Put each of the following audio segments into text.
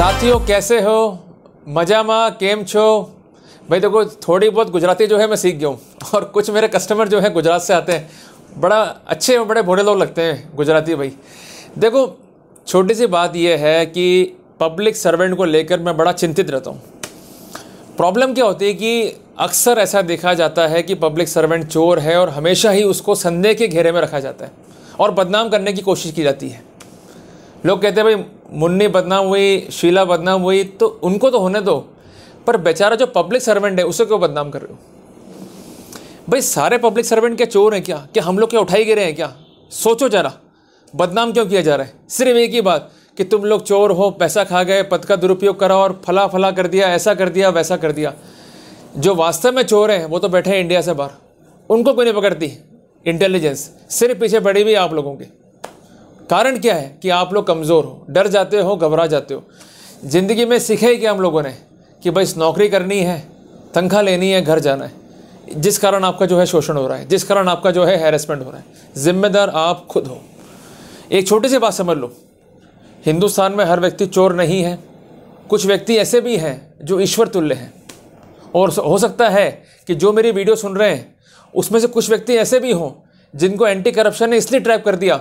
साथियों कैसे हो मज़ा माँ केम छो भाई देखो थोड़ी बहुत गुजराती जो है मैं सीख गया हूँ और कुछ मेरे कस्टमर जो है गुजरात से आते हैं बड़ा अच्छे और बड़े भोले लोग लगते हैं गुजराती भाई देखो छोटी सी बात यह है कि पब्लिक सर्वेंट को लेकर मैं बड़ा चिंतित रहता हूँ प्रॉब्लम क्या होती है कि अक्सर ऐसा देखा जाता है कि पब्लिक सर्वेंट चोर है और हमेशा ही उसको संदेह के घेरे में रखा जाता है और बदनाम करने की कोशिश की जाती है लोग कहते हैं भाई मुन्नी बदनाम हुई शीला बदनाम हुई तो उनको तो होने दो पर बेचारा जो पब्लिक सर्वेंट है उसे क्यों बदनाम कर रहे हो भाई सारे पब्लिक सर्वेंट के चोर हैं क्या क्या हम लोग क्या उठाई गिरे हैं क्या सोचो जरा बदनाम क्यों किया जा रहा है सिर्फ एक ही बात कि तुम लोग चोर हो पैसा खा गए पद का दुरुपयोग करा और फला फला कर दिया ऐसा कर दिया वैसा कर दिया जो वास्तव में चोर हैं वो तो बैठे हैं इंडिया से बाहर उनको कोई नहीं पकड़ती इंटेलिजेंस सिर्फ पीछे पड़ी हुई आप लोगों के कारण क्या है कि आप लोग कमज़ोर हो डर जाते हो घबरा जाते हो ज़िंदगी में सीखे ही क्या हम लोगों ने कि भाई नौकरी करनी है तनख्वाह लेनी है घर जाना है जिस कारण आपका जो है शोषण हो रहा है जिस कारण आपका जो है हेरेसमेंट हो रहा है जिम्मेदार आप खुद हो एक छोटी सी बात समझ लो हिंदुस्तान में हर व्यक्ति चोर नहीं है कुछ व्यक्ति ऐसे भी हैं जो ईश्वर तुल्य हैं और हो सकता है कि जो मेरी वीडियो सुन रहे हैं उसमें से कुछ व्यक्ति ऐसे भी हों जिनको एंटी करप्शन ने इसलिए ट्रैप कर दिया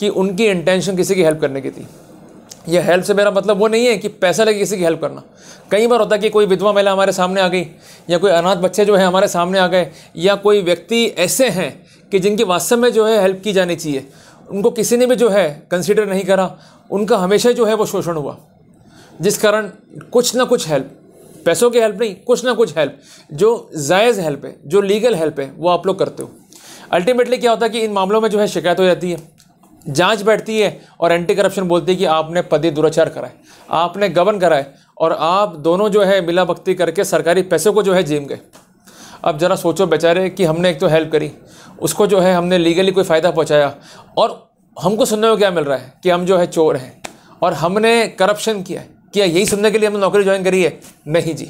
कि उनकी इंटेंशन किसी की हेल्प करने की थी यह हेल्प से मेरा मतलब वो नहीं है कि पैसा लगे किसी की हेल्प करना कई बार होता है कि कोई विधवा महिला हमारे सामने आ गई या कोई अनाथ बच्चे जो है हमारे सामने आ गए या कोई व्यक्ति ऐसे हैं कि जिनकी वास्तव में जो है हेल्प की जानी चाहिए उनको किसी ने भी जो है कंसिडर नहीं करा उनका हमेशा जो है वो शोषण हुआ जिस कारण कुछ ना कुछ हेल्प पैसों की हेल्प नहीं कुछ ना कुछ हेल्प जो जायज़ हेल्प है जो लीगल हेल्प है वो आप लोग करते हो अल्टीमेटली क्या होता है कि इन मामलों में जो है शिकायत हो जाती है जांच बैठती है और एंटी करप्शन बोलती है कि आपने पदे दुराचार कराए आपने गबन कराए और आप दोनों जो है मिला भक्ति करके सरकारी पैसे को जो है जेम गए अब ज़रा सोचो बेचारे कि हमने एक तो हेल्प करी उसको जो है हमने लीगली कोई फ़ायदा पहुँचाया और हमको सुनने में क्या मिल रहा है कि हम जो है चोर हैं और हमने करप्शन किया है क्या यही सुनने के लिए हमने नौकरी ज्वाइन करी है नहीं जी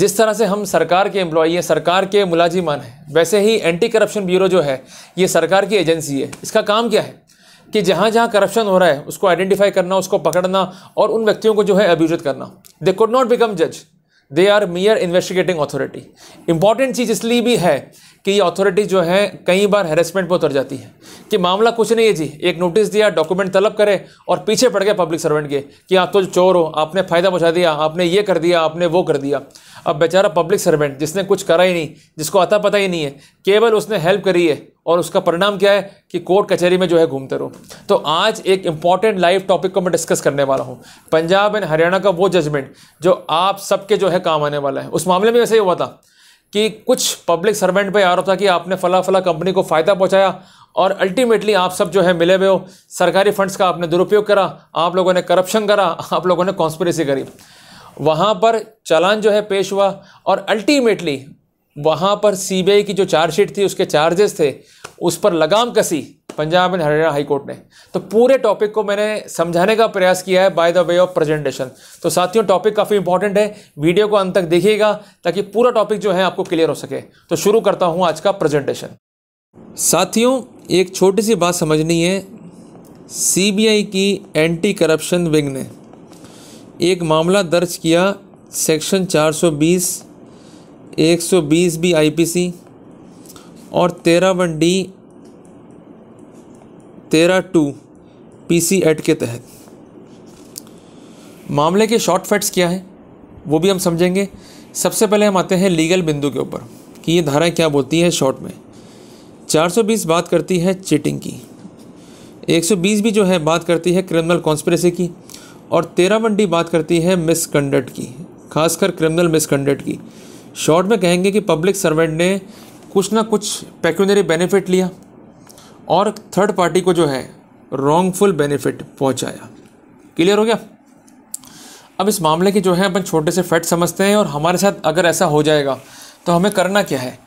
जिस तरह से हम सरकार के एम्प्लॉई हैं सरकार के मुलाजिमान हैं वैसे ही एंटी करप्शन ब्यूरो जो है ये सरकार की एजेंसी है इसका काम क्या है कि जहाँ जहाँ करप्शन हो रहा है उसको आइडेंटिफाई करना उसको पकड़ना और उन व्यक्तियों को जो है अभ्यूजित करना दे कुड नॉट बिकम जज they are mere investigating authority important चीज़ इसलिए भी है कि ये अथॉरिटी जो है कई बार हेरेसमेंट पर उतर जाती है कि मामला कुछ नहीं है जी एक नोटिस दिया डॉक्यूमेंट तलब करे और पीछे पड़ गए पब्लिक सर्वेंट के कि आप तो चोर हो आपने फ़ायदा पहुँचा दिया आपने ये कर दिया आपने वो कर दिया अब बेचारा पब्लिक सर्वेंट जिसने कुछ करा ही नहीं जिसको अता पता ही नहीं है केवल उसने हेल्प करी है और उसका परिणाम क्या है कि कोर्ट कचहरी में जो है घूमते रहो तो आज एक इम्पॉर्टेंट लाइव टॉपिक को मैं डिस्कस करने वाला हूँ पंजाब एंड हरियाणा का वो जजमेंट जो आप सबके जो है काम आने वाला है उस मामले में वैसे ही हुआ था कि कुछ पब्लिक सर्वेंट पर आरोप था कि आपने फला फला कंपनी को फ़ायदा पहुंचाया और अल्टीमेटली आप सब जो है मिले हुए हो सरकारी फंड्स का आपने दुरुपयोग करा आप लोगों ने करप्शन करा आप लोगों ने कॉन्स्परेसी करी वहाँ पर चालान जो है पेश हुआ और अल्टीमेटली वहाँ पर सीबीआई की जो चार्जशीट थी उसके चार्जेस थे उस पर लगाम कसी पंजाब एंड हरियाणा हाईकोर्ट ने तो पूरे टॉपिक को मैंने समझाने का प्रयास किया है by the way of presentation तो साथियों टॉपिक काफ़ी इंपॉर्टेंट है वीडियो को अंत तक देखिएगा ताकि पूरा टॉपिक जो है आपको क्लियर हो सके तो शुरू करता हूँ आज का प्रेजेंटेशन साथियों एक छोटी सी बात समझनी है सीबीआई की एंटी करप्शन विंग ने एक मामला दर्ज किया सेक्शन 420 120 बी आईपीसी और तेरह वन डी तेरह टू पी सी एड के तहत मामले के शॉर्ट फैट्स क्या है वो भी हम समझेंगे सबसे पहले हम आते हैं लीगल बिंदु के ऊपर कि ये धारा क्या बोलती है शॉर्ट में 420 बात करती है चीटिंग की 120 भी जो है बात करती है क्रिमिनल कॉन्स्परेसी की और तेरह वन डी बात करती है मिसकंडक्ट की खासकर क्रिमिनल मिसकंडक्ट की शॉर्ट में कहेंगे कि पब्लिक सर्वेंट ने कुछ ना कुछ पैक्यूनरी बेनिफिट लिया और थर्ड पार्टी को जो है रॉन्गफुल बेनिफिट पहुंचाया क्लियर हो गया अब इस मामले की जो है अपन छोटे से फैट समझते हैं और हमारे साथ अगर ऐसा हो जाएगा तो हमें करना क्या है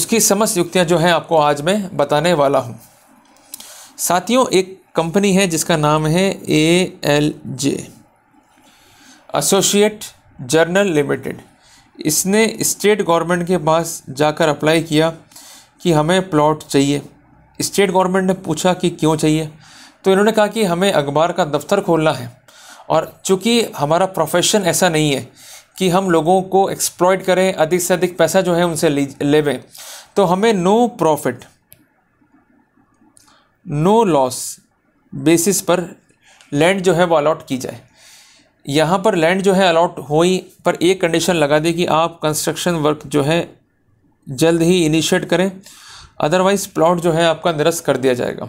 उसकी समस्त युक्तियाँ जो हैं आपको आज मैं बताने वाला हूँ साथियों एक कंपनी है जिसका नाम है A L J associate journal limited इसने स्टेट गवर्नमेंट के पास जाकर अप्लाई किया कि हमें प्लॉट चाहिए स्टेट गवर्नमेंट ने पूछा कि क्यों चाहिए तो इन्होंने कहा कि हमें अखबार का दफ्तर खोलना है और चूँकि हमारा प्रोफेशन ऐसा नहीं है कि हम लोगों को एक्सप्लॉयट करें अधिक से अधिक पैसा जो है उनसे लेवें तो हमें no profit no loss basis पर लैंड जो है वो अलॉट की जाए यहाँ पर लैंड जो है अलाट हुई पर एक कंडीशन लगा दी कि आप कंस्ट्रक्शन वर्क जो है जल्द ही इनिशिएट करें अदरवाइज़ प्लॉट जो है आपका निरस्त कर दिया जाएगा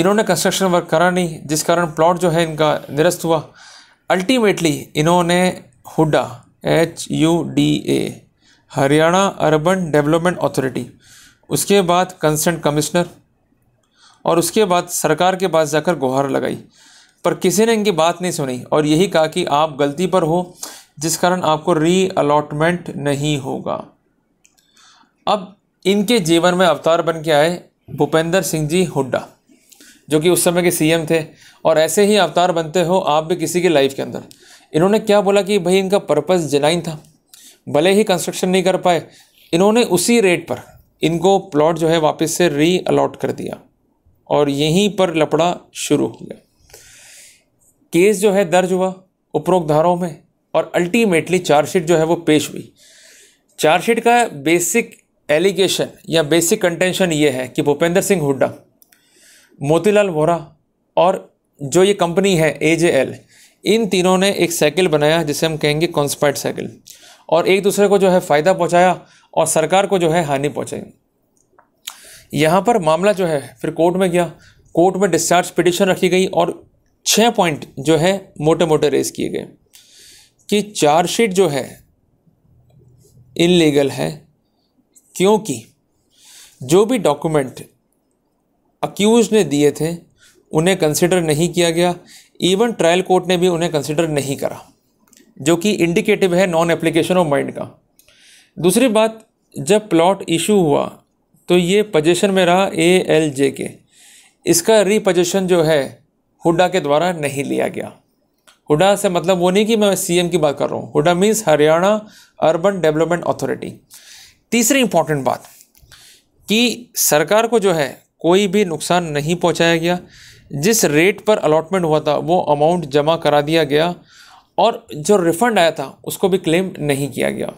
इन्होंने कंस्ट्रक्शन वर्क करा नहीं जिस कारण प्लॉट जो है इनका निरस्त हुआ अल्टीमेटली इन्होंने HUDA H U D A Haryana urban development authority उसके बाद कंसर्न कमिश्नर और उसके बाद सरकार के पास जाकर गुहार लगाई पर किसी ने इनकी बात नहीं सुनी और यही कहा कि आप गलती पर हो जिस कारण आपको री अलॉटमेंट नहीं होगा अब इनके जीवन में अवतार बन के आए भूपेंद्र सिंह जी हुड्डा जो कि उस समय के सीएम थे और ऐसे ही अवतार बनते हो आप भी किसी की लाइफ के अंदर इन्होंने क्या बोला कि भाई इनका पर्पज़ जनाइन था भले ही कंस्ट्रक्शन नहीं कर पाए इन्होंने उसी रेट पर इनको प्लॉट जो है वापस से री अलॉट कर दिया और यहीं पर लपड़ा शुरू हो गया केस जो है दर्ज हुआ उपरोक्त धाराओं में और अल्टीमेटली चार्जशीट जो है वो पेश हुई चार्जशीट का बेसिक एलिगेशन या बेसिक कंटेंशन ये है कि भूपेंद्र सिंह हुड्डा मोतीलाल वोरा और जो ये कंपनी है ए जे एल इन तीनों ने एक साइकिल बनाया जिसे हम कहेंगे कॉन्स्पाइट साइकिल और एक दूसरे को जो है फ़ायदा पहुंचाया और सरकार को जो है हानि पहुंचाई यहाँ पर मामला जो है फिर कोर्ट में गया कोर्ट में डिस्चार्ज पिटिशन रखी गई और छः पॉइंट जो है मोटे मोटे रेस किए गए कि चार्जशीट जो है इनलीगल है क्योंकि जो भी डॉक्यूमेंट अक्यूज ने दिए थे उन्हें कंसिडर नहीं किया गया इवन ट्रायल कोर्ट ने भी उन्हें कंसिडर नहीं करा जो कि इंडिकेटिव है नॉन एप्लीकेशन ऑफ माइंड का दूसरी बात जब प्लॉट इशू हुआ तो ये पजेशन में रहा ए एल जे के इसका रीपजेशन जो है हुडा के द्वारा नहीं लिया गया हुडा से मतलब वो नहीं कि मैं सीएम की बात कर रहा हूँ HUDA means Haryana urban development authority तीसरी इंपॉर्टेंट बात कि सरकार को जो है कोई भी नुकसान नहीं पहुँचाया गया जिस रेट पर अलॉटमेंट हुआ था वो अमाउंट जमा करा दिया गया और जो रिफंड आया था उसको भी क्लेम नहीं किया गया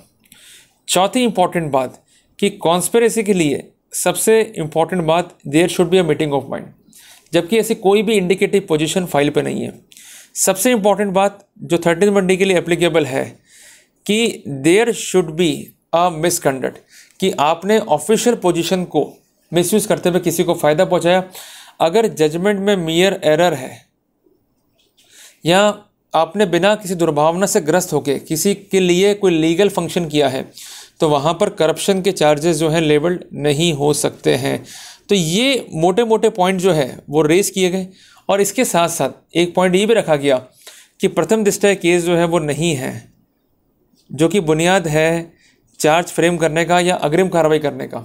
चौथी इंपॉर्टेंट बात कि कॉन्स्पेरेसी के लिए सबसे इम्पॉर्टेंट बात there should be a meeting of mind जबकि ऐसी कोई भी इंडिकेटिव पोजीशन फाइल पे नहीं है सबसे इम्पॉर्टेंट बात जो थर्टीन मंडी के लिए एप्लीकेबल है कि there should be a misconduct कि आपने ऑफिशियल पोजीशन को मिसयूज़ करते हुए किसी को फ़ायदा पहुंचाया अगर जजमेंट में मियर एरर है या आपने बिना किसी दुर्भावना से ग्रस्त होकर किसी के लिए कोई लीगल फंक्शन किया है तो वहाँ पर करप्शन के चार्जेस जो हैं लेबल्ड नहीं हो सकते हैं तो ये मोटे मोटे पॉइंट जो है वो रेस किए गए और इसके साथ साथ एक पॉइंट ये भी रखा गया कि प्रथम दृष्टय केस जो है वो नहीं है जो कि बुनियाद है चार्ज फ्रेम करने का या अग्रिम कार्रवाई करने का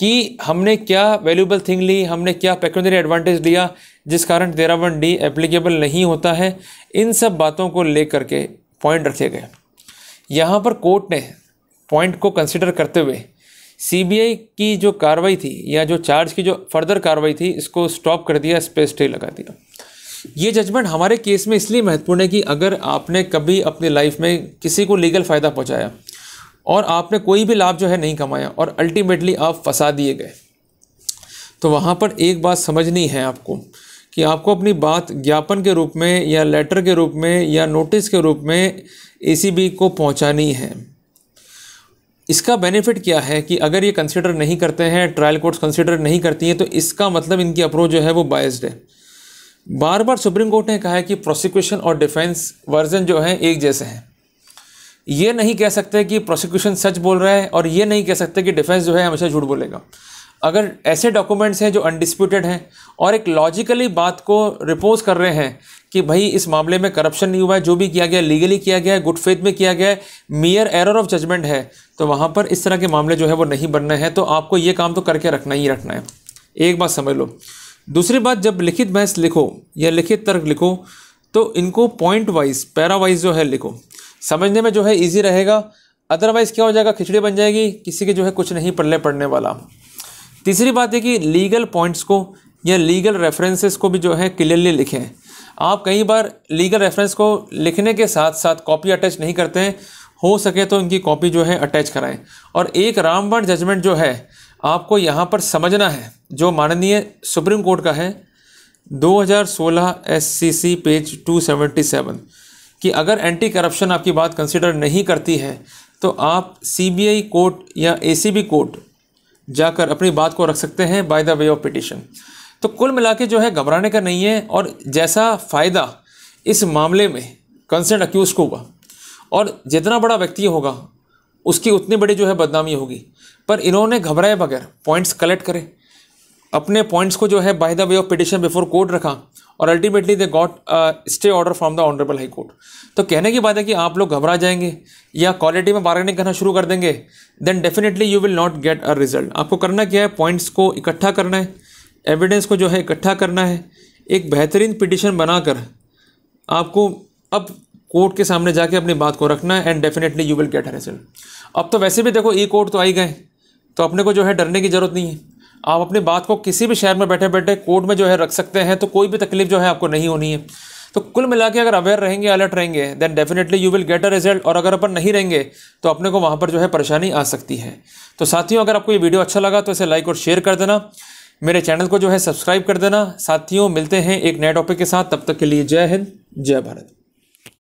कि हमने क्या वैल्यूबल थिंग ली हमने क्या पेक्यूनरी एडवांटेज लिया जिस कारण तेरा वन डी एप्लीकेबल नहीं होता है इन सब बातों को ले करके पॉइंट रखे गए यहाँ पर कोर्ट ने पॉइंट को कंसिडर करते हुए सीबीआई की जो कार्रवाई थी या जो चार्ज की जो फर्दर कार्रवाई थी इसको स्टॉप कर दिया स्पेस स्टे लगा दिया ये जजमेंट हमारे केस में इसलिए महत्वपूर्ण है कि अगर आपने कभी अपनी लाइफ में किसी को लीगल फ़ायदा पहुंचाया और आपने कोई भी लाभ जो है नहीं कमाया और अल्टीमेटली आप फंसा दिए गए तो वहाँ पर एक बात समझनी है आपको कि आपको अपनी बात ज्ञापन के रूप में या लेटर के रूप में या नोटिस के रूप में एसीबी को पहुँचानी है इसका बेनिफिट क्या है कि अगर ये कंसिडर नहीं करते हैं ट्रायल कोर्ट्स कंसिडर नहीं करती हैं तो इसका मतलब इनकी अप्रोच जो है वो बायस्ड है बार बार सुप्रीम कोर्ट ने कहा है कि प्रोसिक्यूशन और डिफेंस वर्जन जो है एक जैसे हैं ये नहीं कह सकते कि प्रोसिक्यूशन सच बोल रहा है और ये नहीं कह सकते कि डिफेंस जो है हमेशा झूठ बोलेगा अगर ऐसे डॉक्यूमेंट्स हैं जो अनडिस्प्यूटेड हैं और एक लॉजिकली बात को रिपोज कर रहे हैं कि भाई इस मामले में करप्शन नहीं हुआ है जो भी किया गया लीगली किया गया है गुड फेथ में किया गया है मियर एरर ऑफ जजमेंट है तो वहाँ पर इस तरह के मामले जो है वो नहीं बनने हैं तो आपको ये काम तो करके रखना ही रखना है एक बात समझ लो दूसरी बात जब लिखित बहस लिखो या लिखित तर्क लिखो तो इनको पॉइंट वाइज पैरा वाइज जो है लिखो समझने में जो है ईजी रहेगा अदरवाइज़ क्या हो जाएगा खिचड़ी बन जाएगी किसी के जो है कुछ नहीं पल्ले पड़ने वाला तीसरी बात है कि लीगल पॉइंट्स को या लीगल रेफरेंसेस को भी जो है क्लियरली लिखें आप कई बार लीगल रेफरेंस को लिखने के साथ साथ कॉपी अटैच नहीं करते हैं हो सके तो इनकी कॉपी जो है अटैच कराएं और एक रामबाण जजमेंट जो है आपको यहाँ पर समझना है जो माननीय सुप्रीम कोर्ट का है 2016 एससीसी पेज 277 कि अगर एंटी करप्शन आपकी बात कंसिडर नहीं करती है तो आप सीबीआई कोर्ट या एसीबी कोर्ट जाकर अपनी बात को रख सकते हैं by the way of petition तो कुल मिला के जो है घबराने का नहीं है और जैसा फ़ायदा इस मामले में कंसर्न अक्यूज को हुआ और जितना बड़ा व्यक्ति होगा उसकी उतनी बड़ी जो है बदनामी होगी पर इन्होंने घबराए बगैर पॉइंट्स कलेक्ट करे अपने पॉइंट्स को जो है by the way of petition before court रखा और ultimately they got stay order from the honourable high court तो कहने की बात है कि आप लोग घबरा जाएंगे या क्वालिटी में बार्गेनिंग करना शुरू कर देंगे then definitely you will not get a result आपको करना क्या है पॉइंट्स को इकट्ठा करना है एविडेंस को जो है इकट्ठा करना है एक बेहतरीन पिटिशन बनाकर आपको अब कोर्ट के सामने जाके अपनी बात को रखना है and definitely you will get a result अब तो वैसे भी देखो ई कोर्ट तो आई गए तो अपने को जो है डरने की ज़रूरत नहीं है आप अपनी बात को किसी भी शहर में बैठे बैठे कोर्ट में जो है रख सकते हैं तो कोई भी तकलीफ जो है आपको नहीं होनी है तो कुल मिला के अगर अवेयर रहेंगे अलर्ट रहेंगे then definitely you will get a result और अगर अपन नहीं रहेंगे तो अपने को वहाँ पर जो है परेशानी आ सकती है तो साथियों अगर आपको ये वीडियो अच्छा लगा तो इसे लाइक और शेयर कर देना मेरे चैनल को जो है सब्सक्राइब कर देना साथियों मिलते हैं एक नए टॉपिक के साथ तब तक के लिए जय हिंद जय भारत